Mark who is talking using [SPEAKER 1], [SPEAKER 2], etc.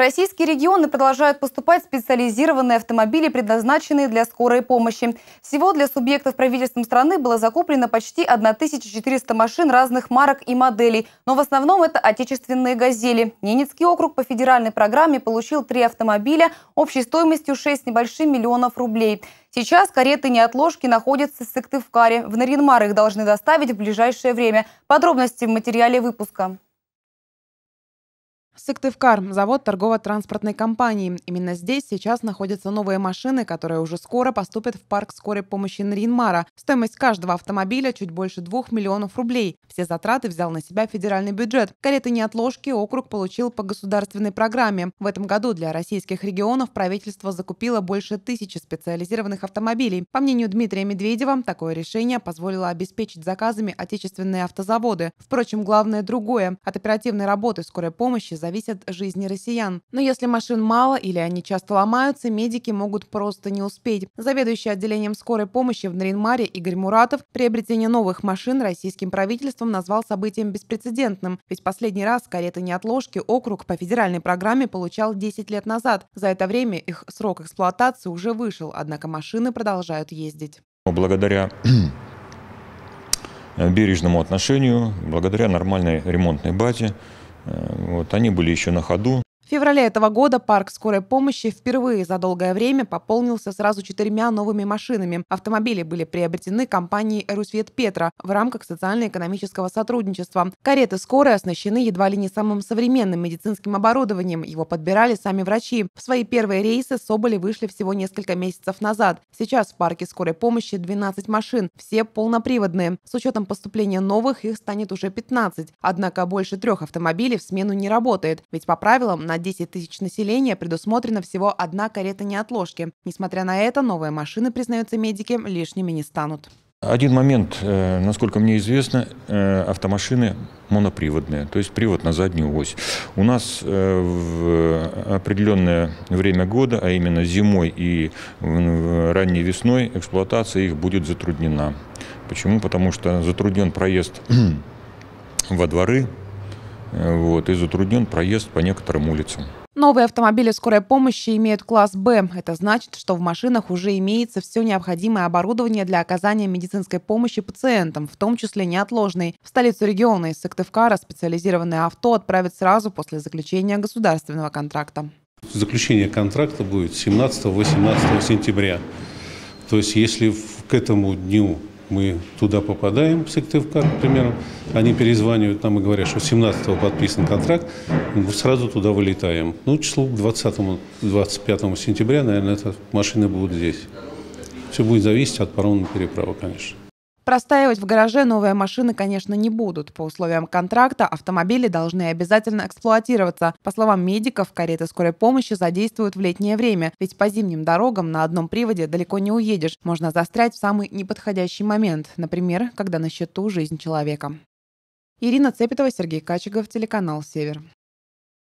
[SPEAKER 1] российские регионы продолжают поступать специализированные автомобили, предназначенные для скорой помощи. Всего для субъектов правительством страны было закуплено почти 1400 машин разных марок и моделей. Но в основном это отечественные «Газели». Ненецкий округ по федеральной программе получил три автомобиля общей стоимостью 6 небольшим миллионов рублей. Сейчас кареты неотложки находятся в Сыктывкаре. В Наринмар их должны доставить в ближайшее время. Подробности в материале выпуска.
[SPEAKER 2] Сыктывкар – завод торгово-транспортной компании. Именно здесь сейчас находятся новые машины, которые уже скоро поступят в парк скорой помощи Наринмара. Стоимость каждого автомобиля чуть больше 2 миллионов рублей. Все затраты взял на себя федеральный бюджет. Кареты неотложки округ получил по государственной программе. В этом году для российских регионов правительство закупило больше тысячи специализированных автомобилей. По мнению Дмитрия Медведева, такое решение позволило обеспечить заказами отечественные автозаводы. Впрочем, главное другое. От оперативной работы скорой помощи зависят жизни россиян. Но если машин мало или они часто ломаются, медики могут просто не успеть. Заведующий отделением скорой помощи в Наринмаре Игорь Муратов приобретение новых машин российским правительством назвал событием беспрецедентным, ведь последний раз кареты неотложки округ по федеральной программе получал 10 лет назад. За это время их срок эксплуатации уже вышел, однако машины продолжают ездить.
[SPEAKER 3] Благодаря бережному отношению, благодаря нормальной ремонтной базе, Э, вот,
[SPEAKER 2] они были еще на ходу. В феврале этого года парк скорой помощи впервые за долгое время пополнился сразу четырьмя новыми машинами. Автомобили были приобретены компанией «Русвет Петра» в рамках социально-экономического сотрудничества. Кареты скорой оснащены едва ли не самым современным медицинским оборудованием. Его подбирали сами врачи. В свои первые рейсы Соболи вышли всего несколько месяцев назад. Сейчас в парке скорой помощи 12 машин, все полноприводные. С учетом поступления новых их станет уже 15. Однако больше трех автомобилей в смену не работает, ведь по правилам на 10 тысяч населения предусмотрена всего одна карета неотложки. Несмотря на это, новые машины, признаются медики, лишними не станут.
[SPEAKER 3] Один момент, э, насколько мне известно, э, автомашины моноприводные, то есть привод на заднюю ось. У нас э, в определенное время года, а именно зимой и ранней весной, эксплуатация их будет затруднена. Почему? Потому что затруднен проезд во дворы, вот, и затруднен проезд по некоторым улицам.
[SPEAKER 2] Новые автомобили скорой помощи имеют класс «Б». Это значит, что в машинах уже имеется все необходимое оборудование для оказания медицинской помощи пациентам, в том числе неотложной. В столицу региона из Сыктывкара специализированное авто отправят сразу после заключения государственного контракта.
[SPEAKER 4] Заключение контракта будет 17-18 сентября. То есть если к этому дню мы туда попадаем, в Сыктывкар, к примеру, они перезванивают нам и говорят, что 17-го подписан контракт, сразу туда вылетаем. Ну, число к 20-25 сентября, наверное, это машины будут здесь. Все будет зависеть от паромной переправы, конечно.
[SPEAKER 2] Простаивать в гараже новые машины, конечно, не будут. По условиям контракта автомобили должны обязательно эксплуатироваться. По словам медиков, кареты скорой помощи задействуют в летнее время, ведь по зимним дорогам на одном приводе далеко не уедешь. Можно застрять в самый неподходящий момент, например, когда на
[SPEAKER 1] счету жизнь человека. Ирина Цепетова, Сергей Качегов, телеканал «Север».